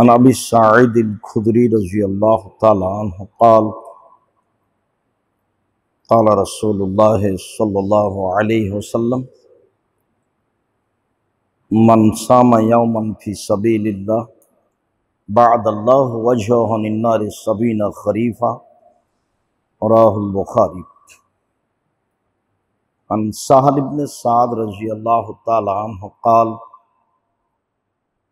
عن ابی سعید الخدری رضی اللہ تعالی عنہ قال قال رسول اللہ صلی اللہ علیہ وسلم من سام یوما فی سبیل اللہ بعد اللہ وجہہ من النار سبین خریفا راہ البخاری عن سہل ابن سعد رضی اللہ تعالی عنہ قال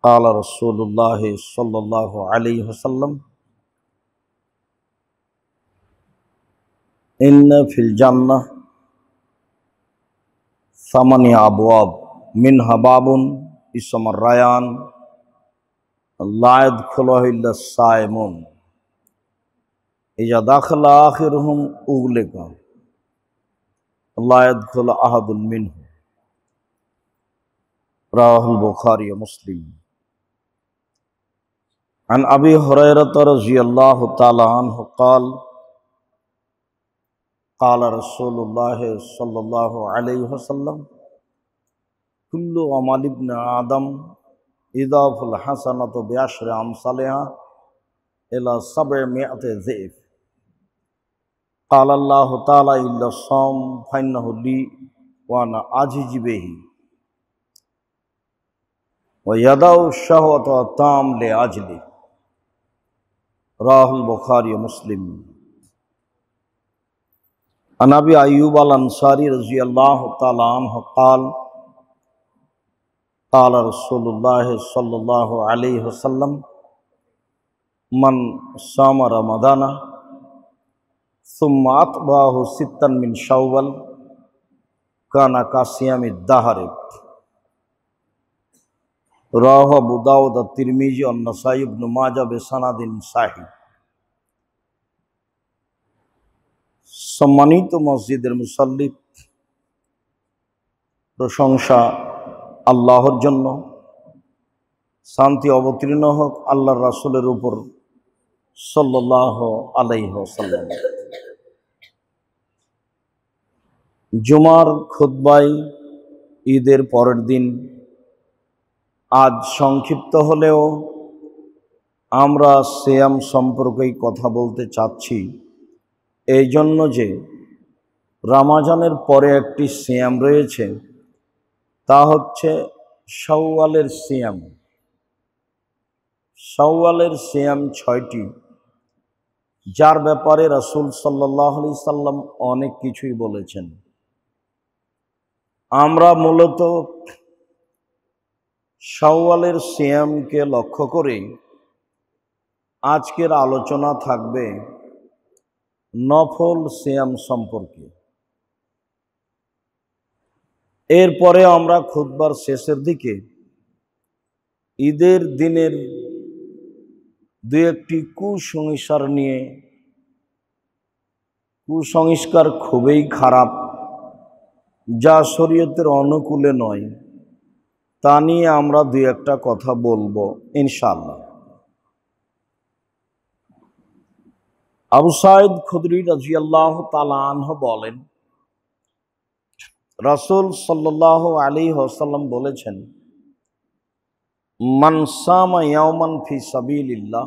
قال رسول الله صلى الله عليه وسلم إن في الجنة ثمانية أبواب منها باب اسم الريان لا يدخله إلا الصائمون إذا دخل آخرهم أغلق لا يدخل أحد منهم رواه البخاري ومسلم عن أبي هريرة رضي الله تعالى عنه قال قال رسول الله صلى الله عليه وسلم كل عمل ابن آدم إضاف الحسنة بعشر أمثالها إلى سبعمائة ضعف قال الله تعالى إلا الصوم فإنه لي وأنا أجج به ويدعو الشهوة التام لأجله راہ البخاری مسلم اناب ایوب الانصاری رضی اللہ تعالیٰ عنہ قال قال رسول اللہ صلی اللہ علیہ وسلم من سام مدانہ ثم اطباہ و ستن بن شاعبل کانا کا سیام داحر বুদাউদ তিরমিজি অন্য সাহিব নুমাজা বেসানাদিন সাহিব সম্মানিত মসজিদের মুসল্লিক প্রশংসা আল্লাহর জন্য শান্তি অবতীর্ণ হোক আল্লাহর রাসুলের উপর সাল্লাহ আলাইহসাল্লাম জুমার খুদ্বাই ঈদের পরের দিন আজ সংক্ষিপ্ত হলেও আমরা শ্যাম সম্পর্কেই কথা বলতে চাচ্ছি এই জন্য যে রামাজানের পরে একটি শ্যাম রয়েছে তা হচ্ছে সওয়ালের শ্যাম সওয়ালের শ্যাম ছয়টি যার ব্যাপারে রাসুল সাল্লাহ আলি সাল্লাম অনেক কিছুই বলেছেন আমরা মূলত শাওয়ালের সিয়ামকে লক্ষ্য করে আজকের আলোচনা থাকবে নফল সিয়াম সম্পর্কে এরপরে আমরা খুদবার শেষের দিকে ঈদের দিনের দু একটি কুসংস্কার নিয়ে কুসংস্কার খুবই খারাপ যা শরীয়তের অনুকূলে নয় তা নিয়ে আমরা দু একটা কথা বলবো ইনশাল্লাহ আবু সাইদ খুদরি রাজিয়াল্লাহ তালাহ বলেন রসুল সাল্লাহ আলী হাসাল্লাম বলেছেন মানসামা ইয়ামান ফি সাবিল্লাহ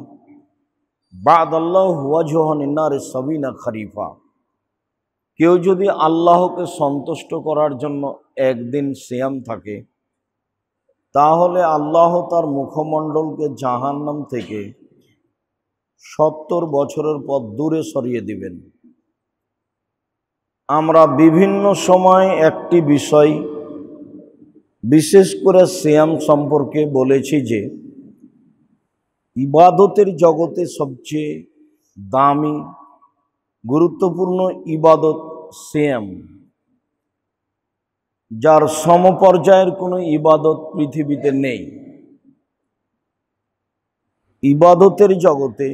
বাদাল্লাহ হুয়াজহনার সাবিনা খরিফা কেউ যদি আল্লাহকে সন্তুষ্ট করার জন্য একদিন সিয়াম থাকে তাহলে আল্লাহ তার মুখমণ্ডলকে জাহান্নাম থেকে সত্তর বছরের পর দূরে সরিয়ে দিবেন আমরা বিভিন্ন সময় একটি বিষয় বিশেষ করে সিয়াম সম্পর্কে বলেছি যে ইবাদতের জগতে সবচেয়ে দামি গুরুত্বপূর্ণ ইবাদত সিয়াম যার সমপর্যায়ের কোনো ইবাদত পৃথিবীতে নেই ইবাদতের জগতে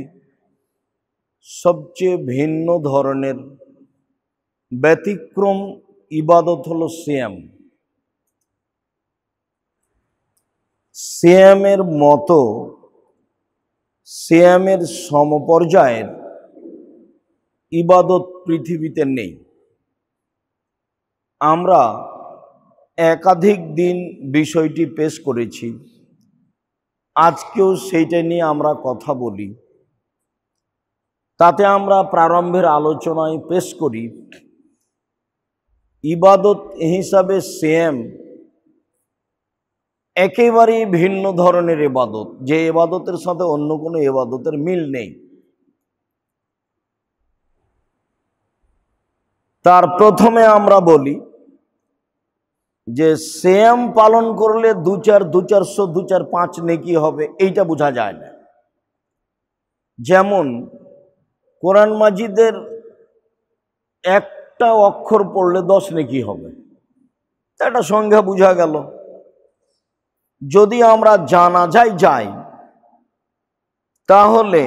সবচেয়ে ভিন্ন ধরনের ব্যতিক্রম ইবাদত হল শ্যাম শ্যামের মতো শ্যামের সমপর্যায়ের ইবাদত পৃথিবীতে নেই আমরা একাধিক দিন বিষয়টি পেশ করেছি আজকেও সেইটা নিয়ে আমরা কথা বলি তাতে আমরা প্রারম্ভের আলোচনায় পেশ করি ইবাদত হিসাবে সেম একেবারেই ভিন্ন ধরনের এবাদত যে এবাদতের সাথে অন্য কোনো এবাদতের মিল নেই তার প্রথমে আমরা বলি যে শ্যাম পালন করলে দু চার দু চারশো দু চার পাঁচ নেকি হবে এইটা বোঝা যায় না যেমন কোরআন মাজিদের একটা অক্ষর পড়লে দশ নেকি হবে একটা সংখ্যা বোঝা গেল যদি আমরা জানা যাই যাই তাহলে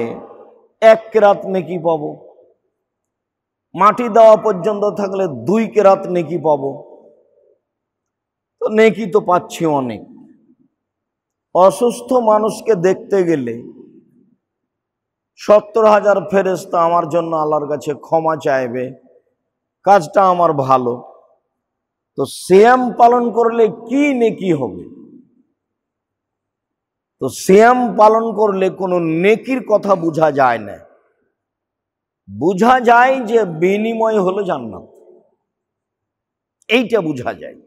এক রাত নেকি পাবো মাটি দেওয়া পর্যন্ত থাকলে দুই কেরাত নেকি পাবো তো নেকি তো পাচ্ছি অনেক অসুস্থ মানুষকে দেখতে গেলে সত্তর হাজার ফেরেস্তা আমার জন্য আল্লাহর কাছে ক্ষমা চাইবে কাজটা আমার ভালো তো শ্যাম পালন করলে কি নেকি হবে তো শ্যাম পালন করলে কোনো নেকির কথা বোঝা যায় না বোঝা যায় যে বিনিময় হলো জান্নাত এইটা বোঝা যায়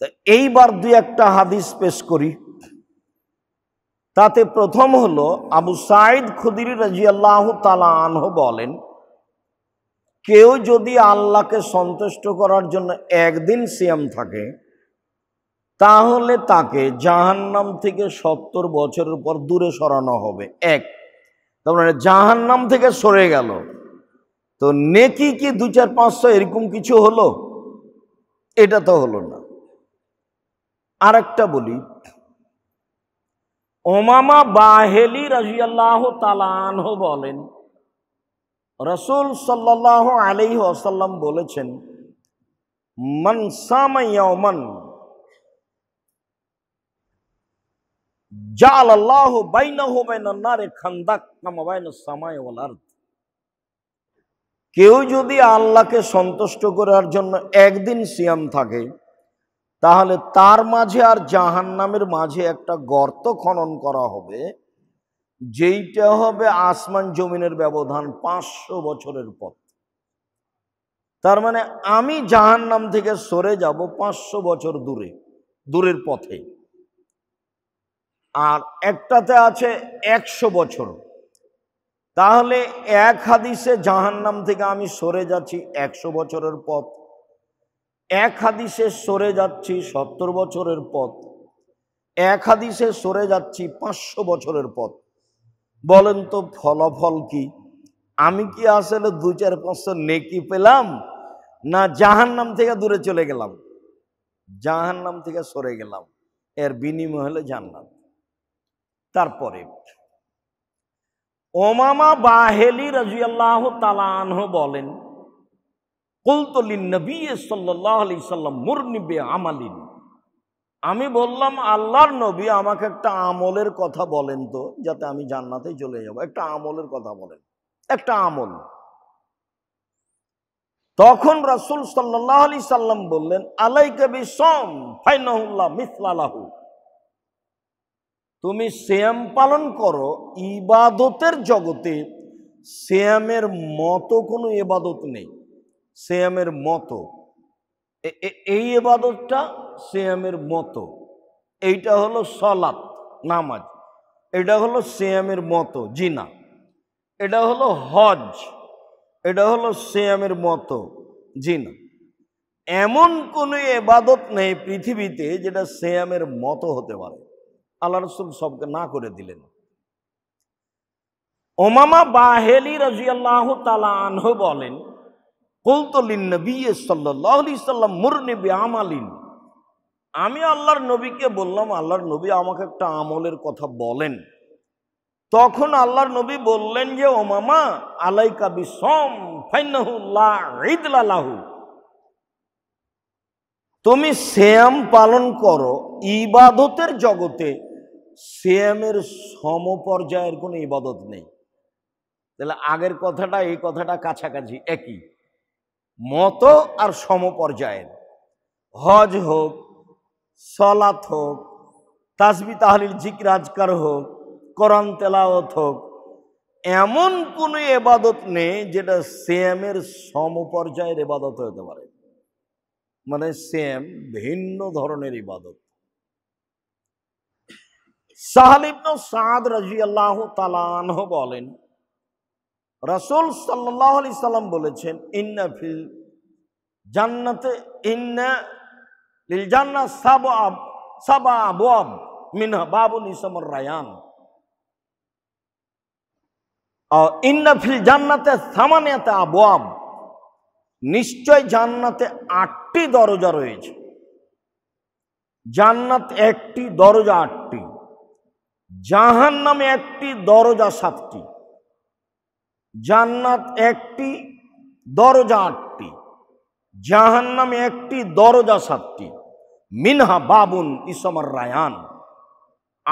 তা এইবার দুই একটা হাদিস পেশ করি তাতে প্রথম হলো আবু সাইদ খুদির রাজিয়াল্লাহ তালা আনহ বলেন কেউ যদি আল্লাহকে সন্তুষ্ট করার জন্য একদিন সিয়াম থাকে তাহলে তাকে জাহান্নাম থেকে সত্তর বছরের পর দূরে সরানো হবে এক তারপরে মানে জাহান্নাম থেকে সরে গেল তো নেকি কি দু চার পাঁচশো এরকম কিছু হলো এটা তো হলো না আর একটা বলি ওমামা বাহেলি রাজিয়াল্লাহ তালানহ বলেন রসুল সাল্লাহ আলি আসাল্লাম বলেছেন মনসামন জাল আল্লাহ বাইনাহু বাইনান্নারে খান্দাক নামা বাইন কেউ যদি আল্লাহকে সন্তুষ্ট করার জন্য একদিন সিয়াম থাকে তাহলে তার মাঝে আর জাহান নামের মাঝে একটা গর্ত খনন করা হবে যেইটা হবে আসমান জমিনের ব্যবধান পাঁচশো বছরের পথ তার মানে আমি জাহান নাম থেকে সরে যাব পাঁচশো বছর দূরে দূরের পথে আর একটাতে আছে একশো বছর তাহলে এক হাদিসে জাহান্নাম থেকে আমি সরে যাচ্ছি একশো বছরের পথ এক হাদিসে সরে যাচ্ছি সত্তর বছরের পথ এক হাদিসে সরে যাচ্ছি পাঁচশো বছরের পথ বলেন তো ফলাফল কি আমি কি আসলে দু চার পাঁচশো নেকি পেলাম না জাহান নাম থেকে দূরে চলে গেলাম জাহান নাম থেকে সরে গেলাম এর বিনিময় হলে জান্নাত তারপরে ওমামা বাহেলি রাজিয়াল্লাহ তালানহ বলেন নবী আলি সাল্লাম আমি বললাম আল্লাহর নবী আমাকে একটা আমলের কথা বলেন তো যাতে আমি জান্নাতে চলে যাব একটা আমলের কথা বলেন একটা আমল তখন রাসুল সাল্লাহ আলি সাল্লাম বললেন আলাই কবি সম তুমি শ্যাম পালন করো ইবাদতের জগতে শ্যামের মতো কোনো ইবাদত নেই শ্যামের মতো এই এবাদতটা শ্যামের মতো এইটা হলো সলাত নামাজ এটা হলো শ্যামের মতো জিনা এটা হলো হজ এটা হলো শ্যামের মতো জিনা এমন কোনো এবাদত নেই পৃথিবীতে যেটা শ্যামের মতো হতে পারে আল্লাহ রসুল সবকে না করে দিলেন ওমামা বাহেলি রাজিয়াল্লাহ তালা আনহ বলেন আমি আল্লাহর নবীকে বললাম আল্লাহর নবী আমাকে একটা আমলের কথা বলেন তখন আল্লাহর নবী বললেন যে ও মামা আলাইকা বিসম লাহু তুমি শ্যাম পালন করো ইবাদতের জগতে শ্যামের সমপর্যায়ের কোনো ইবাদত নেই তাহলে আগের কথাটা এই কথাটা কাছাকাছি একই মত আর সমপর্যায়ের হজ হোক সলাত হোক তাসবি তাহলিল জিকরাজকার হোক করন তেলাওত হোক এমন কোন এবাদত নেই যেটা সেমের সমপর্যায়ের এবাদত হতে পারে মানে সেম ভিন্ন ধরনের ইবাদত সাহালিবন সাদ রাজি আল্লাহ তালানহ বলেন রসুল সাল্লাহ আলি সাল্লাম বলেছেন ইন্না ফিল জান্নাতে ইন্না লিল জান্না সাবা আবু মিনহা বাবু নিসমর রায়ান ইন্না ফিল জান্নাতে সামানিয়াতে আবু নিশ্চয় জান্নাতে আটটি দরজা রয়েছে জান্নাত একটি দরজা আটটি জাহান নামে একটি দরজা সাতটি জান্নাত একটি দরজা আটটি জাহান্নামে একটি দরজা সাতটি মিনহা বাবুন ইসমার রায়ান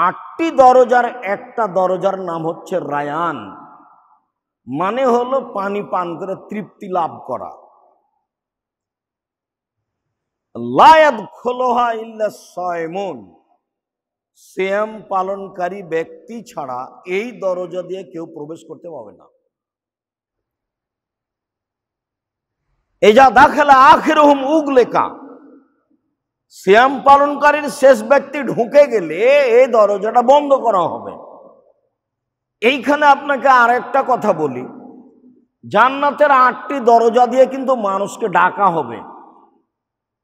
আটটি দরজার একটা দরজার নাম হচ্ছে রায়ান মানে হলো পানি পান করে তৃপ্তি লাভ করা লায়াদ খোলোহা ইল্লা সয়মন শ্যাম পালনকারী ব্যক্তি ছাড়া এই দরজা দিয়ে কেউ প্রবেশ করতে পারবে না এজা দাখেলা আখের হুম উগলেকা শ্যাম পালনকারীর শেষ ব্যক্তি ঢুকে গেলে এই দরজাটা বন্ধ করা হবে এইখানে আপনাকে আর একটা কথা বলি জান্নাতের আটটি দরজা দিয়ে কিন্তু মানুষকে ডাকা হবে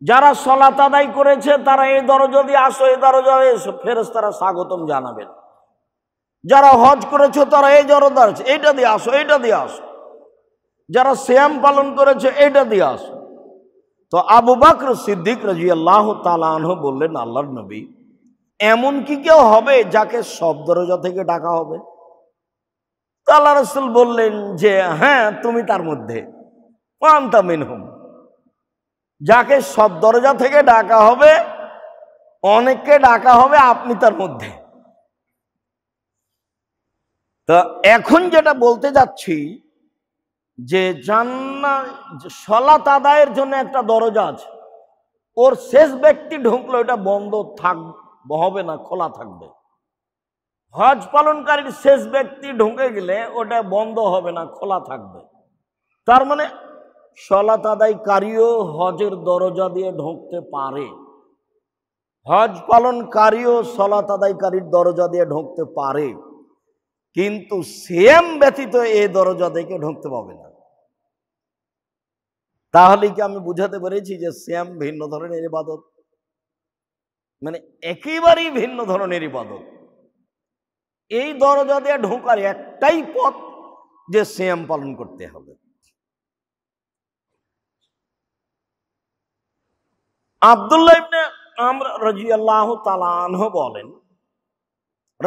যারা সলাত আদায় করেছে তারা এই দরজা দিয়ে আসো এই দরজা এসো ফেরেস তারা স্বাগতম জানাবেন যারা হজ করেছো তারা এই দরজা আছে এইটা দিয়ে আসো এইটা দিয়ে আসো যারা শ্যাম পালন করেছে এটা দিয়ে আস তো আবু বাকর সিদ্দিক রাজি আল্লাহ তালাহ বললেন আল্লাহর নবী এমন কি কেউ হবে যাকে সব দরজা থেকে ডাকা হবে তো আল্লাহ রসুল বললেন যে হ্যাঁ তুমি তার মধ্যে পান্তা হোম যাকে সব দরজা থেকে ডাকা হবে অনেককে ডাকা হবে আপনি তার মধ্যে তো এখন যেটা বলতে যাচ্ছি যে জান্না সলাত আদায়ের জন্য একটা দরজা আছে ওর শেষ ব্যক্তি ঢুকলো এটা বন্ধ থাক হবে না খোলা থাকবে হজ পালনকারীর শেষ ব্যক্তি ঢুকে গেলে ওটা বন্ধ হবে না খোলা থাকবে তার মানে সলাত আদায়কারীও হজের দরজা দিয়ে ঢুকতে পারে হজ পালনকারীও সলাত আদায়কারীর দরজা দিয়ে ঢুকতে পারে কিন্তু সেম ব্যতীত এই দরজা দেখে ঢুকতে পাবে না তাহলে কি আমি বুঝাতে পেরেছি যে শ্যাম ভিন্ন ধরনের ইবাদত মানে একেবারেই ভিন্ন ধরনের ইবাদত এই দরজা দিয়ে ঢোকার একটাই পথ যে শ্যাম পালন করতে হবে আবদুল্লাহ ইবনে আমর রাজিয়াল্লাহ তালানহ বলেন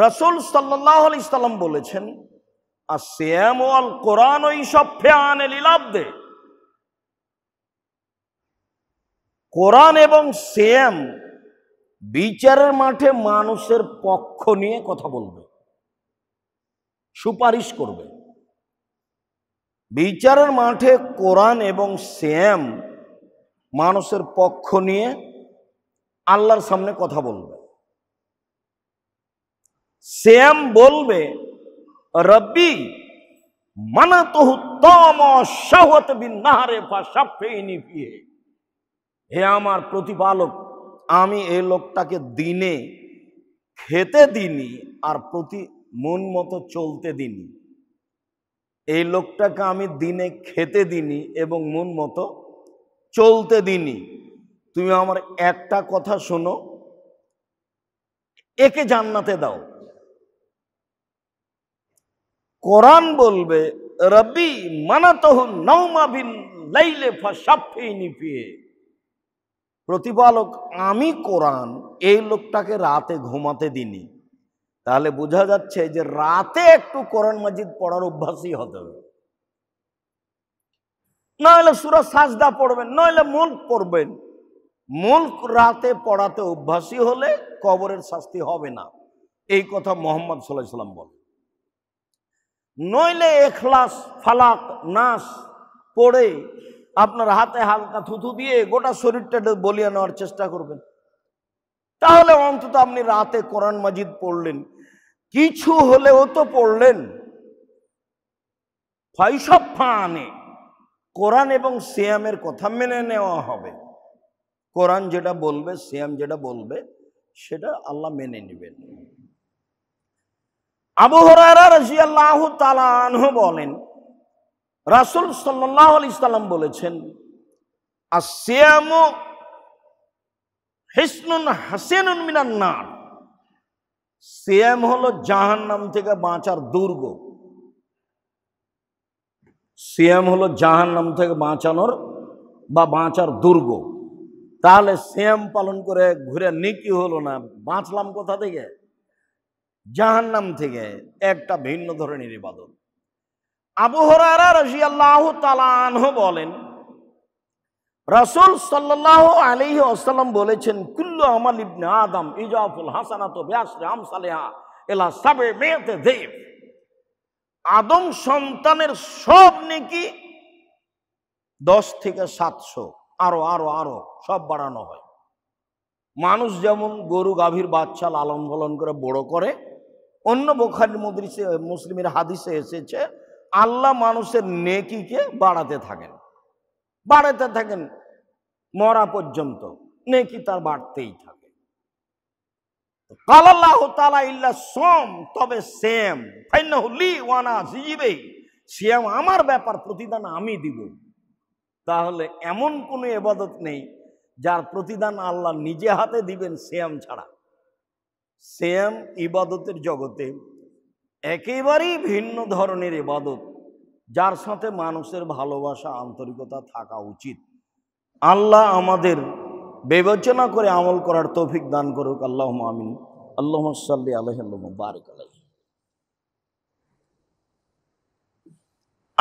রসুল সাল্লাহ আলি সাল্লাম বলেছেন আর শ্যাম আল কোরআন ওই সব ফেয়ানে লীলাব্দে কোরআন এবং সেম বিচারের মাঠে মানুষের পক্ষ নিয়ে কথা বলবে সুপারিশ করবে বিচারের মাঠে কোরআন এবং সেম মানুষের পক্ষ নিয়ে আল্লাহর সামনে কথা বলবে শ্যাম বলবে রব্বি মানা তহু তম সহত বিন নাহারে ফা সাফেইনি ফিয়ে হে আমার প্রতিপালক আমি এই লোকটাকে দিনে খেতে দিনি আর প্রতি মন মতো চলতে দিনি এই লোকটাকে আমি দিনে খেতে দিনি এবং মন মতো চলতে দিনি তুমি আমার একটা কথা শোনো একে জান্নাতে দাও কোরআন বলবে রবি মানাতহ নৌমাবিন লাইলে ফা সাপে নিপিয়ে প্রতিপালক আমি কোরআন এই লোকটাকে রাতে ঘুমাতে দিনি তাহলে বোঝা যাচ্ছে যে রাতে একটু কোরআন মাজিদ পড়ার অভ্যাসই হতে হবে নইলে সুরা সাজদা পড়বেন নইলে মুল্ক পড়বেন মুল্ক রাতে পড়াতে অভ্যাসী হলে কবরের শাস্তি হবে না এই কথা মোহাম্মদ সাল্লাহ সাল্লাম বল নইলে এখলাস ফালাক নাস পড়ে আপনার হাতে হালকা থুথু দিয়ে গোটা শরীরটা বলিয়ে নেওয়ার চেষ্টা করবেন তাহলে অন্তত আপনি রাতে কোরআন মাজিদ পড়লেন কিছু হলেও তো পড়লেন ফাইসব ফানে কোরআন এবং সিয়ামের কথা মেনে নেওয়া হবে কোরআন যেটা বলবে সিয়াম যেটা বলবে সেটা আল্লাহ মেনে নেবেন আবু হরারা রাজিয়াল্লাহ তালানহ বলেন রাসুল সাল্লাহ আলি ইসলাম বলেছেন আসিয়াম হিসনুন হাসেনুন মিনান্নার সিয়াম হলো জাহান নাম থেকে বাঁচার দুর্গ সিয়াম হলো জাহান নাম থেকে বাঁচানোর বা বাঁচার দুর্গ তাহলে সিয়াম পালন করে ঘুরে নিকি হলো না বাঁচলাম কোথা থেকে জাহান নাম থেকে একটা ভিন্ন ধরনের ইবাদত আবু হরারা রাজি আল্লাহ তালানহ বলেন রাসুল সাল্লাহ আলী আসাল্লাম বলেছেন কুল্লু আমাল ইবনে আদম ইজাফুল হাসানাত ব্যাস রাম সালেহা এলা সাবে মেয়েতে দেব আদম সন্তানের সব নেকি দশ থেকে সাতশো আরো আরো আরো সব বাড়ানো হয় মানুষ যেমন গরু গাভীর বাচ্চা লালন পালন করে বড় করে অন্য বোখারি মুদ্রিসে মুসলিমের হাদিসে এসেছে আল্লাহ মানুষের নেকিকে বাড়াতে থাকেন বাড়াতে থাকেন মরা পর্যন্ত নেকি তার বাড়তেই থাকে কালাল্লাহ তালা ইল্লা সোম তবে সেম ওয়ানা জিজিবেই শ্যাম আমার ব্যাপার প্রতিদান আমি দিব তাহলে এমন কোনো এবাদত নেই যার প্রতিদান আল্লাহ নিজে হাতে দিবেন শ্যাম ছাড়া শ্যাম ইবাদতের জগতে একেবারেই ভিন্ন ধরনের এবাদত যার সাথে মানুষের ভালোবাসা আন্তরিকতা থাকা উচিত আল্লাহ আমাদের বিবেচনা করে আমল করার তৌফিক দান করুক আল্লাহ আমিন আল্লাহ সাল্লি আলহাম বারিক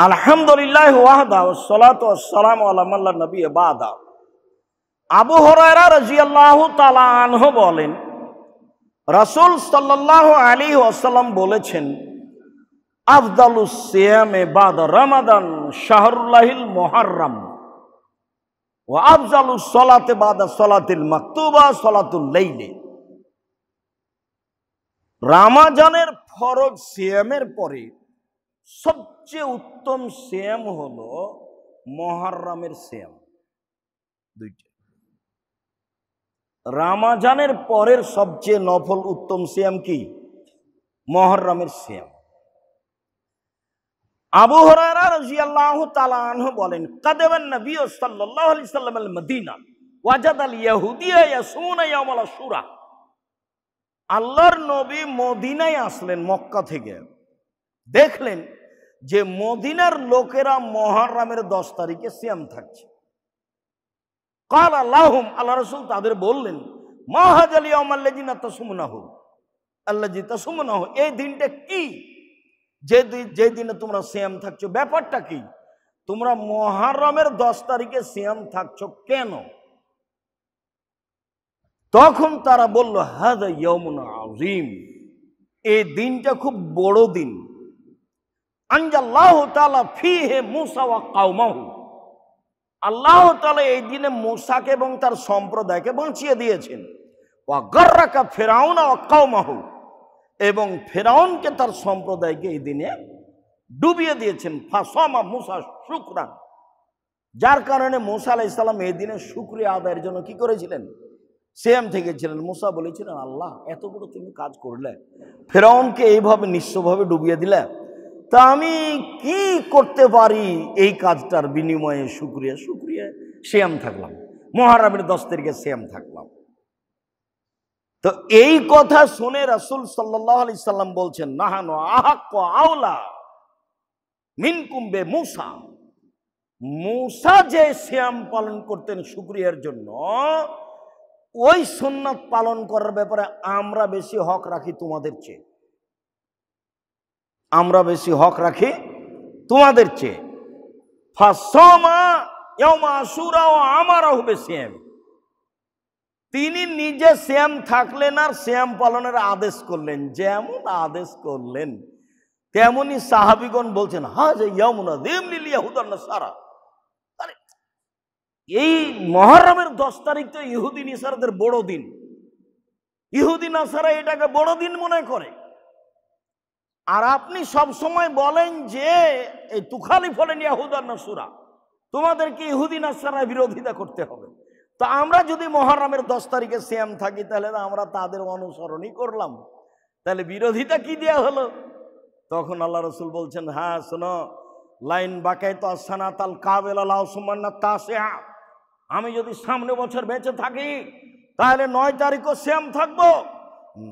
আলহামদুলিল্লাহ ওয়াহদা সালাত নবী আবু হরায়রা রাজিয়াল্লাহ তালা আনহ বলেন রাসুল সাল্লাহ আলী আসাল্লাম বলেছেন আফদালুসিয়ামে বাদ রমাদান শাহরুল্লাহিল মোহার্রাম ও আফজালুস সলাতে বাদা সলাতিল মাকতুবা সলাতুল্লাইলে রামাজানের ফরজ সিয়ামের পরে সবচেয়ে উত্তম সিয়াম হল মহারামের সিয়াম দুইটা রামাজানের পরের সবচেয়ে নফল উত্তম সিয়াম কি মহরমের সিয়াম আবু হরারা তালান তাআলা আনহু বলেন কাদেবান নবী সাল্লাল্লাহু আলাইহি সাল্লাম আল মদিনা ওয়াজাদ আল ইয়াহুদিয়া ইয়াসুনা ইয়াওমাল আশুরা আল্লাহর নবী মদিনায় আসলেন মক্কা থেকে দেখলেন যে মদিনার লোকেরা মহরমের দশ তারিখে সিয়াম থাকছে কাল আল্লাহম আল্লাহ রসুল তাদের বললেন মাহাজ আলী আমাল্লাজিনা তাসুমনাহ আল্লাজি তাসুমনাহ এই দিনটা কি যে যে দিনে তোমরা শ্যাম থাকছো ব্যাপারটা কি তোমরা মহারমের দশ তারিখে শ্যাম থাকছো কেন তখন তারা বলল হাজা ইয়মুন আজিম এই দিনটা খুব বড় দিন আঞ্জাল্লাহ তালা ফি হে মুসাওয়া কাউমাহু আল্লাহ তালা এই দিনে মুসাকে এবং তার সম্প্রদায়কে বাঁচিয়ে দিয়েছেন ওয়াগর্রাকা ফেরাউন মাহু এবং ফেরাউনকে তার সম্প্রদায়কে এই দিনে ডুবিয়ে দিয়েছেন ফাসমা মুসা শুক্রান যার কারণে মুসা আলাহ ইসলাম এই দিনে শুক্রিয়া আদায়ের জন্য কি করেছিলেন সেম থেকে ছিলেন মুসা বলেছিলেন আল্লাহ এত বড় তুমি কাজ করলে ফেরাউনকে এইভাবে নিঃস্বভাবে ডুবিয়ে দিলে তা আমি কি করতে পারি এই কাজটার বিনিময়ে শুক্রিয়া শুক্রিয়া শ্যাম থাকলাম মহারামের দশ তারিখে শ্যাম থাকলাম তো এই কথা শুনে রাসুল সাল্লাহ সাল্লাম বলছেন নাহানো আহাক আওলা মিনকুম্বে মুসা মুসা যে শ্যাম পালন করতেন শুক্রিয়ার জন্য ওই সুন্নাত পালন করার ব্যাপারে আমরা বেশি হক রাখি তোমাদের চেয়ে আমরা বেশি হক রাখি তোমাদের চেয়ে তিনি নিজে শ্যাম থাকলেন আর শ্যাম পালনের আদেশ করলেন যেমন আদেশ করলেন তেমনি সাহাবিগণ বলছেন হা যে সারা এই মহরমের দশ তারিখ তো ইহুদিন ইসারদের বড় দিন ইহুদিন আসারা এটাকে বড় দিন মনে করে আর আপনি সব সময় বলেন যে এই তুখালি ফলেন ইয়াহুদার নাসুরা তোমাদেরকে ইহুদি নাসারা বিরোধিতা করতে হবে তো আমরা যদি মহারামের দশ তারিখে সিয়াম থাকি তাহলে আমরা তাদের অনুসরণই করলাম তাহলে বিরোধিতা কি দেওয়া হলো তখন আল্লাহ রসুল বলছেন হ্যাঁ শোনো লাইন বাঁকাই তো আসানা তাল কাবেল আল্লাহ সুমান আমি যদি সামনে বছর বেঁচে থাকি তাহলে নয় তারিখও শ্যাম থাকবো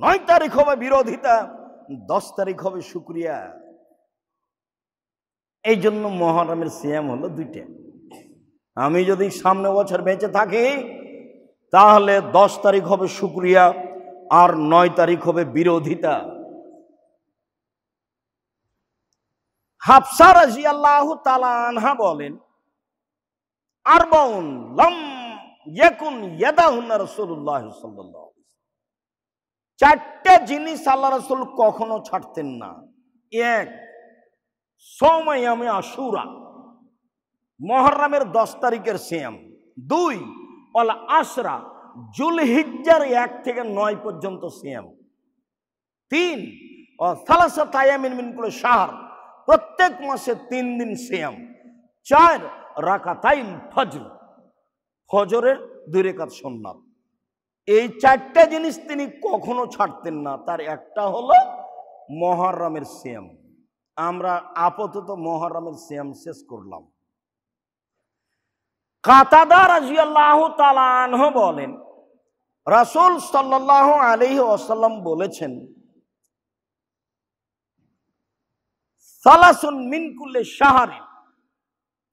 নয় তারিখ হবে বিরোধিতা দশ তারিখ হবে শুক্রিয়া এই জন্য মহারামের সিএম হলো দুইটা আমি যদি সামনে বছর বেঁচে থাকি তাহলে দশ তারিখ হবে শুক্রিয়া আর নয় তারিখ হবে বিরোধিতা হাফসা রাজি আল্লাহ তালানহা বলেন আর বাউন লম ইয়ে ইয়াদাহুন রাসূলুল্লাহ চারটে জিনিস আল্লাহ রসুল কখনো ছাড়তেন না এক সময় আমি আশুরা মহরমের দশ তারিখের শ্যাম দুই অল আশরা জুলহিজ্জার এক থেকে নয় পর্যন্ত শ্যাম তিন সালাসা তায়ামিন করে শাহর প্রত্যেক মাসে তিন দিন শ্যাম চার রাকাতাইল ফজর ফজরের দুই রেখাত সোমনাথ এই চারটা জিনিস তিনি কখনো ছাড়তেন না তার একটা হলো মহরমের শ্যাম আমরা আপাতত মহরমের শ্যাম শেষ করলাম কাতাদা রাজিয়াল্লাহ তালানহ বলেন রাসুল সাল্লাহ আলহি আসাল্লাম বলেছেন সালাসুন মিনকুল্লে সাহারে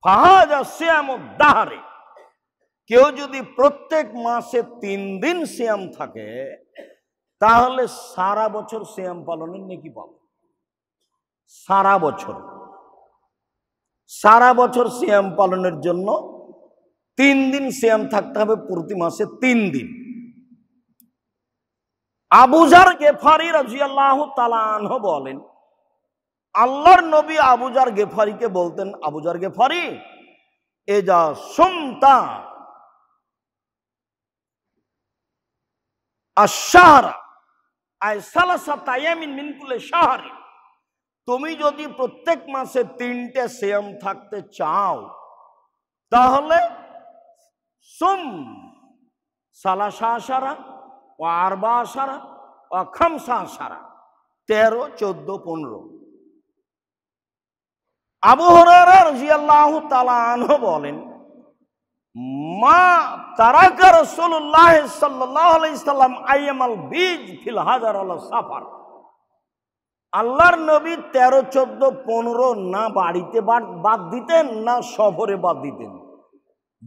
ফাহাজা শ্যাম দাহারে কেউ যদি প্রত্যেক মাসে তিন দিন সিয়াম থাকে তাহলে সারা বছর সিয়াম পালনের নেকি পাব সারা বছর সারা বছর সিয়াম পালনের জন্য তিন দিন সিয়াম থাকতে হবে প্রতি মাসে তিন দিন আবুজার গেফারি রাজিয়াল্লাহ তালান বলেন আল্লাহর নবী আবুজার গেফারিকে বলতেন আবুজার গেফারি এজা সোমতা তুমি যদি প্রত্যেক মাসে তিনটে সেম থাকতে চাও তাহলে সুম সালাসা আসারা ও আরবা আসারা ও খামসা আসারা তেরো চোদ্দ পনেরো আবু হরার রাজিয়াল্লাহ তালা বলেন মা তারাকা রসুল্লাহ সাল্লাহ আলাইসাল্লাম আইএমআল বীজ ফিল হাজার আল সাফার আল্লাহর নবী তেরো চোদ্দ পনেরো না বাড়িতে বাদ দিতেন না সফরে বাদ দিতেন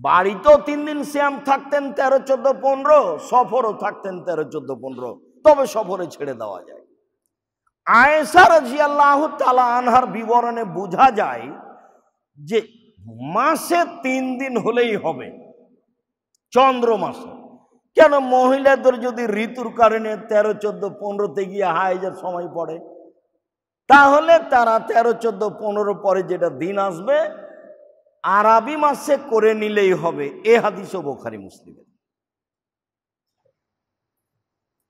বাড়িতেও তিন দিন শ্যাম থাকতেন তেরো চোদ্দ পনেরো সফরও থাকতেন তেরো চোদ্দ পনেরো তবে সফরে ছেড়ে দেওয়া যায় আয়েসার জিয়াল্লাহ তালা আনহার বিবরণে বোঝা যায় যে মাসে তিন দিন হলেই হবে চন্দ্র মাসে কেন মহিলাদের যদি ঋতুর কারণে তেরো চোদ্দ পনেরোতে গিয়ে হাইজের সময় পড়ে তাহলে তারা তেরো চোদ্দ পনেরো পরে যেটা দিন আসবে আরবি মাসে করে নিলেই হবে এ হাদিসও বোখারি মুসলিমের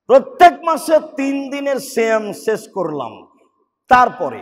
প্রত্যেক মাসে তিন দিনের সেম শেষ করলাম তারপরে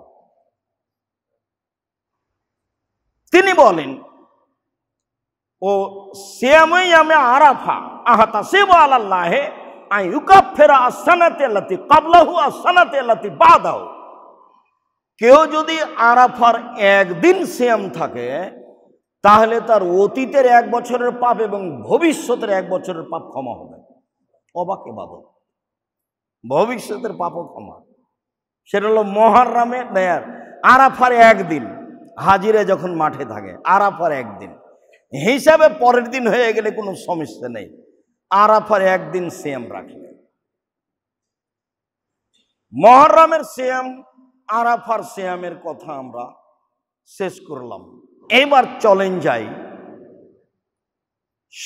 তিনি বলেন ও শ্যামই আমি আরাফা আহাতা শিব আল্লাহে আই ইউকাফেরা আসানাতে লাতি কাবলাহু আসানাতে লাতি বাদাও কেউ যদি আরাফার একদিন শ্যাম থাকে তাহলে তার অতীতের এক বছরের পাপ এবং ভবিষ্যতের এক বছরের পাপ ক্ষমা হবে অবাকে বাবু ভবিষ্যতের পাপও ক্ষমা সেটা হলো মহারামের আরাফার একদিন হাজিরে যখন মাঠে থাকে আরাফার একদিন হিসাবে পরের দিন হয়ে গেলে কোনো সমস্যা নেই আরাফার একদিন সিয়াম রাখলে মহরমের সিয়াম আরাফার সিয়ামের কথা আমরা শেষ করলাম এবার চলেন যাই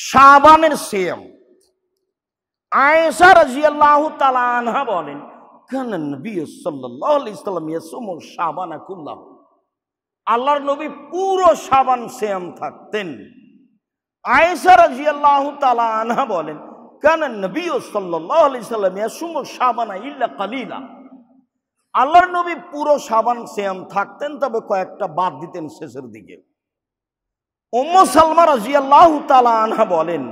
শাবানের সিয়াম আয়েশা রাজিয়াল্লাহু তাআলা আনহা বলেন কানান নবী সাল্লাল্লাহু আলাইহি সাল্লাম ইয়াসুমু শাবানা কুল্লাহু আল্লাহর নবী পুরো সাবান শ্যাম থাকতেন আয়েসা রাজি আল্লাহ তালা আনহা বলেন কেন নবী ও সাল্লাম ইয়াসুম সাবানা ইল্লা কালিলা আল্লাহর নবী পুরো সাবান শ্যাম থাকতেন তবে কয়েকটা বাদ দিতেন শেষের দিকে উম্ম সালমা রাজি আল্লাহ তালা আনহা বলেন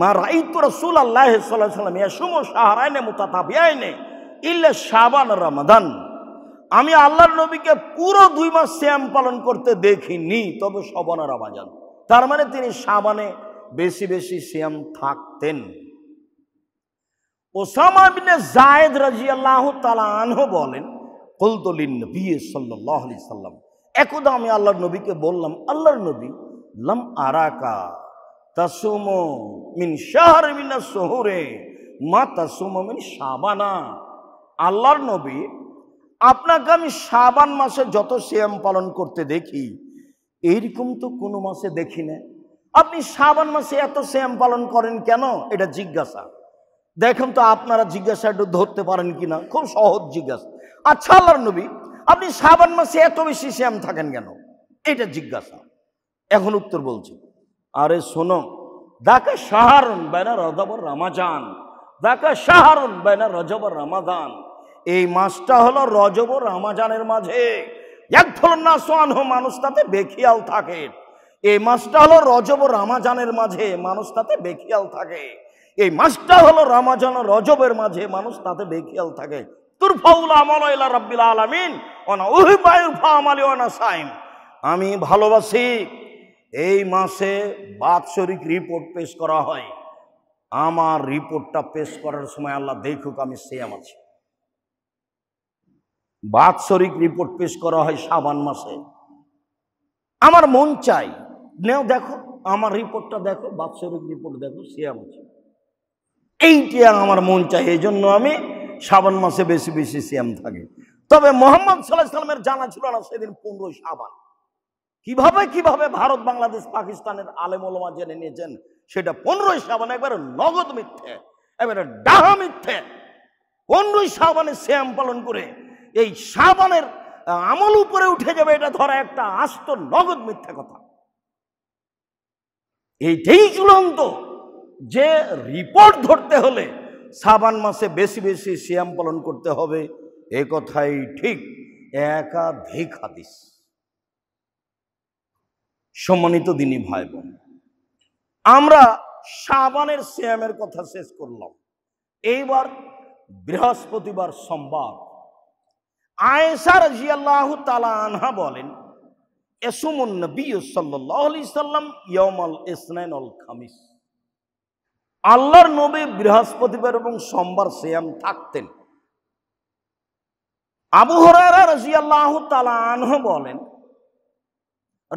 মা রাইত রসুল আল্লাহ সাল্লাহ সাল্লাম ইয়াসুম সাহারায়নে মোতাতাবিয়ায়নে ইল্লা সাবান রমাদান আমি আল্লাহর নবীকে পুরো দুই মাস শ্যাম পালন করতে দেখিনি তবে সবনের আবাজান তার মানে তিনি সাবানে বেশি বেশি শ্যাম থাকতেন ওসামা বিনে জায়েদ রাজি আল্লাহ তালাহ বলেন কলতলিন নবী সাল্লাহ সাল্লাম একদা আমি আল্লাহর নবীকে বললাম আল্লাহর নবী লাম আরাকা তাসুম মিন শাহর মিনা শহরে মা তাসুম মিন সাবানা আল্লাহর নবী আপনাকে আমি শাবান মাসে যত শ্যাম পালন করতে দেখি এইরকম তো কোনো মাসে দেখি না আপনি শ্রাবণ মাসে এত শ্যাম পালন করেন কেন এটা জিজ্ঞাসা দেখেন তো আপনারা জিজ্ঞাসা একটু ধরতে পারেন কি না খুব সহজ জিজ্ঞাসা আচ্ছা আল্লাহর নবী আপনি শ্রাবণ মাসে এত বেশি শ্যাম থাকেন কেন এটা জিজ্ঞাসা এখন উত্তর বলছি আরে শোনো দেখা সাহারণ বেনা রজবর রামাজান দেখা সাহারণ বেনা রজবর রামাদান এই মাসটা হলো রজব ও রামাজানের মাঝে এক ধরনা সোয়ান মানুষ তাতে বেখিয়াল থাকে এই মাসটা হলো রজব ও রামাজানের মাঝে মানুষ তাতে বেখিয়াল থাকে এই মাসটা হলো রামাজান রজবের মাঝে মানুষ তাতে বেখিয়াল থাকে আমি ভালোবাসি এই মাসে বাৎসরিক রিপোর্ট পেশ করা হয় আমার রিপোর্টটা পেশ করার সময় আল্লাহ দেখুক আমি সেম আছি বাৎসরিক রিপোর্ট পেশ করা হয় সাবান মাসে আমার মন চাই নেও দেখো আমার রিপোর্টটা দেখো বাৎসরিক রিপোর্ট দেখো শিয়াম আছে আমার মন চাই এই জন্য আমি সাবান মাসে বেশি বেশি সিয়াম থাকে তবে মোহাম্মদ সাল্লাহ সাল্লামের জানা ছিল না সেদিন পনেরোই সাবান কিভাবে কিভাবে ভারত বাংলাদেশ পাকিস্তানের আলেমোলমা জেনে নিয়েছেন সেটা পনেরোই সাবান একবারে নগদ মিথ্যে এবারে ডাহা মিথ্যে পনেরোই সাবানে শ্যাম পালন করে এই সাবানের আমল উপরে উঠে যাবে এটা ধরা একটা আস্ত নগদ মিথ্যা কথা এইটাই চূড়ান্ত যে রিপোর্ট ধরতে হলে সাবান মাসে বেশি বেশি সিয়াম পালন করতে হবে এ কথাই ঠিক একাধিক হাদিস সম্মানিত দিনী ভাই বোন আমরা সাবানের সিয়ামের কথা শেষ করলাম এইবার বৃহস্পতিবার সোমবার আয়েসার জিয়াল্লাহ তালা আনহা বলেন এসুমুন নবী সাল্লাহ আলি সাল্লাম ইয়মাল অল খামিস আল্লাহর নবী বৃহস্পতিবার এবং সোমবার শ্যাম থাকতেন আবু হরারা রাজিয়াল্লাহ তালানহ বলেন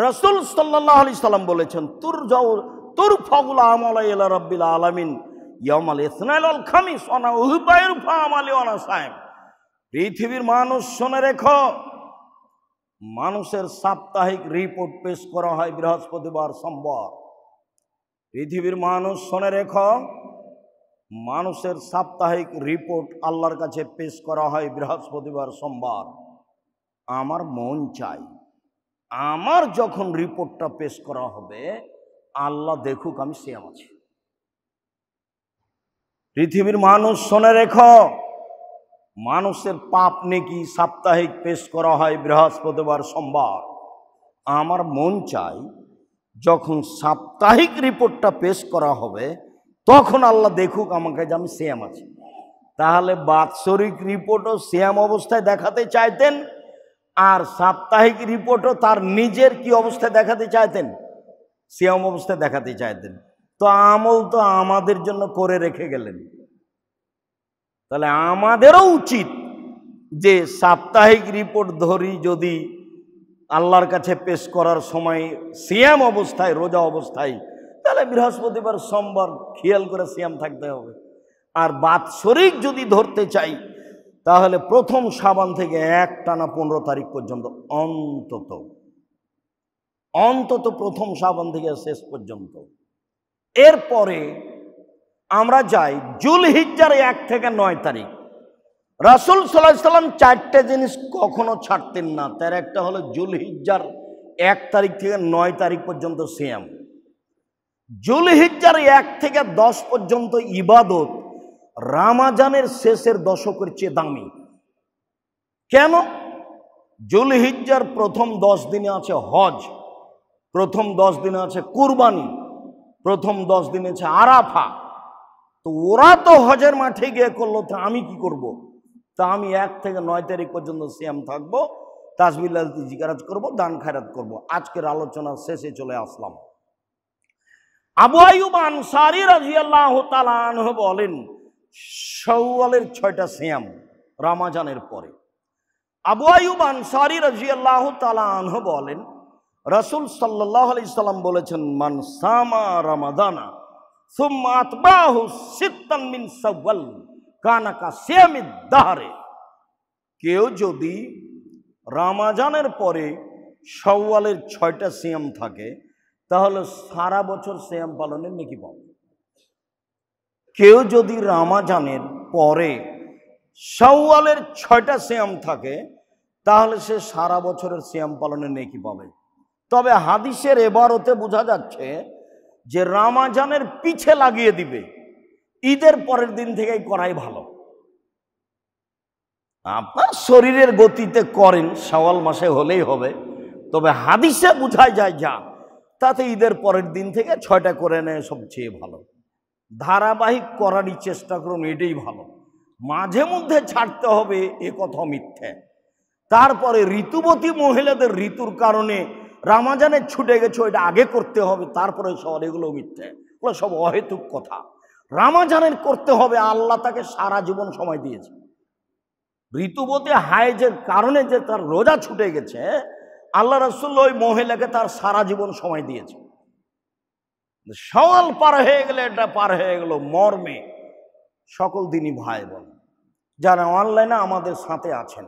রসুল সাল্লাহ আলি সাল্লাম বলেছেন তুর জৌ তুর ফগুল আমল রব্বিল আলমিন ইয়মাল ইসনাইল খামিস অনা উহিপায়ের ফা আমালি অনা সাহেব পৃথিবীর মানুষ শুনে রেখো মানুষের সাপ্তাহিক রিপোর্ট পেশ করা হয় বৃহস্পতিবার সম্বর পৃথিবীর মানুষ শুনে রেখো মানুষের সাপ্তাহিক রিপোর্ট আল্লাহর কাছে পেশ করা হয় বৃহস্পতিবার সোমবার আমার মন চাই আমার যখন রিপোর্টটা পেশ করা হবে আল্লাহ দেখুক আমি সেম আছি পৃথিবীর মানুষ শোনে রেখো মানুষের পাপ নেকি সাপ্তাহিক পেশ করা হয় বৃহস্পতিবার সোমবার আমার মন চাই যখন সাপ্তাহিক রিপোর্টটা পেশ করা হবে তখন আল্লাহ দেখুক আমাকে যে আমি শ্যাম আছি তাহলে বাৎসরিক রিপোর্টও শ্যাম অবস্থায় দেখাতে চাইতেন আর সাপ্তাহিক রিপোর্টও তার নিজের কি অবস্থায় দেখাতে চাইতেন শ্যাম অবস্থায় দেখাতে চাইতেন তো আমল তো আমাদের জন্য করে রেখে গেলেন তাহলে আমাদেরও উচিত যে সাপ্তাহিক রিপোর্ট ধরি যদি আল্লাহর কাছে পেশ করার সময় সিয়াম অবস্থায় রোজা অবস্থায় তাহলে বৃহস্পতিবার সোমবার খেয়াল করে সিয়াম থাকতে হবে আর বাৎসরিক যদি ধরতে চাই তাহলে প্রথম সাবান থেকে এক টানা পনেরো তারিখ পর্যন্ত অন্তত অন্তত প্রথম সাবান থেকে শেষ পর্যন্ত এরপরে আমরা যাই জুল হিজ্জার এক থেকে নয় তারিখ রাসুল সাল্লাহ সাল্লাম চারটে জিনিস কখনো ছাড়তেন না তার একটা হলো জুল হিজ্জার এক তারিখ থেকে নয় তারিখ পর্যন্ত সিএম জুল হিজ্জার এক থেকে দশ পর্যন্ত ইবাদত রামাজানের শেষের দশকের চেয়ে দামি কেন জুল হিজ্জার প্রথম দশ দিনে আছে হজ প্রথম দশ দিনে আছে কুরবানি প্রথম দশ দিনে আছে আরাফা তো ওরা তো হজের মাঠে গিয়ে করলো তো আমি কি করব। তা আমি এক থেকে নয় তারিখ পর্যন্ত সিয়াম থাকবো তাজবিল্লা জিকারাজ করব দান খায়রাত করব। আজকের আলোচনার শেষে চলে আসলাম আবু আয়ুব আনসারি রাজিয়াল্লাহ তালানহ বলেন সৌয়ালের ছয়টা সিয়াম রামাজানের পরে আবু আয়ুব আনসারি রাজিয়াল্লাহ তালানহ বলেন রসুল সাল্লাহ আলি সাল্লাম বলেছেন মানসামা রামাদানা কেউ যদি রামাজানের পরে সওয়ালের ছয়টা সিয়াম থাকে তাহলে সারা বছর সিয়াম পালনের নাকি পাবে কেউ যদি রামাজানের পরে সওয়ালের ছয়টা সিয়াম থাকে তাহলে সে সারা বছরের সিয়াম পালনের নেকি পাবে তবে হাদিসের এবারতে বোঝা যাচ্ছে যে রামাজানের পিছে লাগিয়ে দিবে ঈদের পরের দিন থেকেই করাই ভালো আপনার শরীরের গতিতে করেন সওয়াল মাসে হলেই হবে তবে হাদিসে বুঝাই যায় যা তাতে ঈদের পরের দিন থেকে ছয়টা করে নেয় সবচেয়ে ভালো ধারাবাহিক করারই চেষ্টা করুন এটাই ভালো মাঝে মধ্যে ছাড়তে হবে এ কথা মিথ্যে তারপরে ঋতুবতী মহিলাদের ঋতুর কারণে রামাজানে ছুটে গেছে এটা আগে করতে হবে তারপরে সর এগুলো মিথ্যে ওগুলো সব অহেতুক কথা রামাজানের করতে হবে আল্লাহ তাকে সারা জীবন সময় দিয়েছে ঋতুবতী হায়েজের কারণে যে তার রোজা ছুটে গেছে আল্লাহ রসুল্ল ওই মহিলাকে তার সারা জীবন সময় দিয়েছে সওয়াল পার হয়ে গেলে এটা পার হয়ে গেল মর্মে সকল দিনই ভাই বোন যারা অনলাইনে আমাদের সাথে আছেন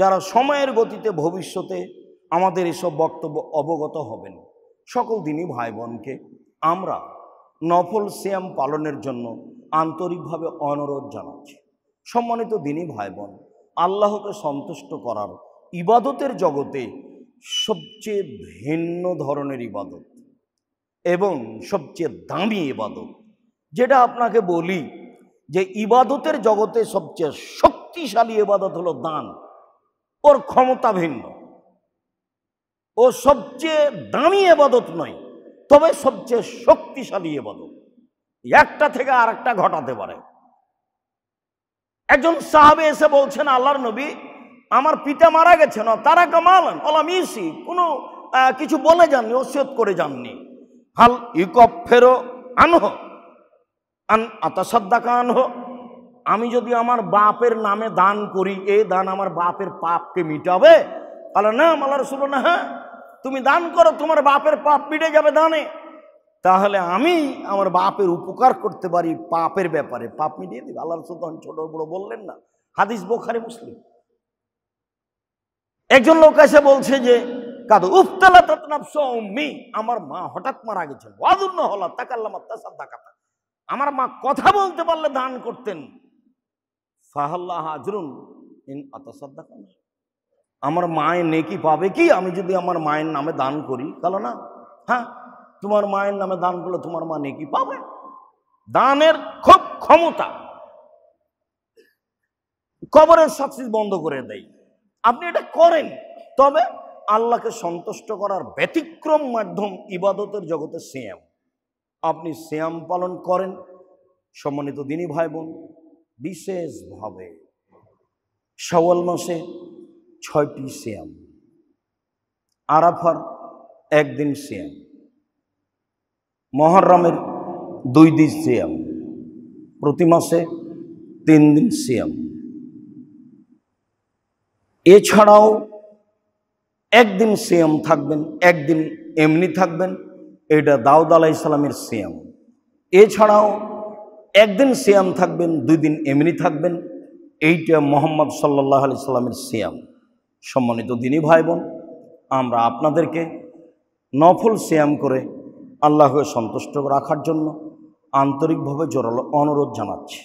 যারা সময়ের গতিতে ভবিষ্যতে আমাদের এসব বক্তব্য অবগত হবেন সকল দিনই ভাই বোনকে আমরা নফল শ্যাম পালনের জন্য আন্তরিকভাবে অনুরোধ জানাচ্ছি সম্মানিত দিনই ভাই বোন আল্লাহকে সন্তুষ্ট করার ইবাদতের জগতে সবচেয়ে ভিন্ন ধরনের ইবাদত এবং সবচেয়ে দামি ইবাদত যেটা আপনাকে বলি যে ইবাদতের জগতে সবচেয়ে শক্তিশালী ইবাদত হলো দান ওর ক্ষমতা ভিন্ন ও সবচেয়ে দামি এবাদত নয় তবে সবচেয়ে শক্তিশালী এবাদত একটা থেকে আর একটা ঘটাতে পারে একজন সাহাবে এসে বলছেন আল্লাহর নবী আমার পিতা মারা গেছেন তারা কামাল ওলা মিসি কোনো কিছু বলে যাননি ওসিয়ত করে যাননি হাল ইকপ ফেরো আনহ আন আতাসাদ্দাকা আনহ আমি যদি আমার বাপের নামে দান করি এ দান আমার বাপের পাপকে মিটাবে আল্লাহ না মালার রসুল না হ্যাঁ তুমি দান করো তোমার বাপের পাপ পিড়ে যাবে দানে তাহলে আমি আমার বাপের উপকার করতে পারি পাপের ব্যাপারে পাপ মিটিয়ে দিবে আল্লাহ রসুল তখন ছোট বড় বললেন না হাদিস বোখারে মুসলিম একজন লোক এসে বলছে যে কাদু উফতলা তৎনাফস উম্মি আমার মা হঠাৎ মারা গেছেন ওয়াদুন্ন হলা তাকাল্লাম আত্মাসাদ তাকাতা আমার মা কথা বলতে পারলে দান করতেন ফাহাল্লাহ আজরুন ইন দেখানো আমার মায়ের নেকি পাবে কি আমি যদি আমার মায়ের নামে দান করি তাহলে না হ্যাঁ তোমার মায়ের নামে দান করলে তোমার মা নেকি পাবে দানের খুব ক্ষমতা কবরের সাক্ষী বন্ধ করে দেয় আপনি এটা করেন তবে আল্লাহকে সন্তুষ্ট করার ব্যতিক্রম মাধ্যম ইবাদতের জগতে শ্যাম আপনি শ্যাম পালন করেন সম্মানিত দিনী ভাই বোন বিশেষভাবে সওয়াল মাসে ছয়টি শ্যাম আরাফার একদিন শ্যাম মহরমের দুই দিন শ্যাম প্রতি মাসে তিন দিন শ্যাম এছাড়াও একদিন সিয়াম থাকবেন একদিন এমনি থাকবেন এটা দাউদ আলাহ ইসলামের সিয়াম এছাড়াও একদিন শ্যাম থাকবেন দুই দিন এমনি থাকবেন এইটা মোহাম্মদ সাল্লাহ আলি সাল্লামের শ্যাম সম্মানিত দিনী ভাই বোন আমরা আপনাদেরকে নফল শ্যাম করে আল্লাহকে সন্তুষ্ট রাখার জন্য আন্তরিকভাবে জোরালো অনুরোধ জানাচ্ছি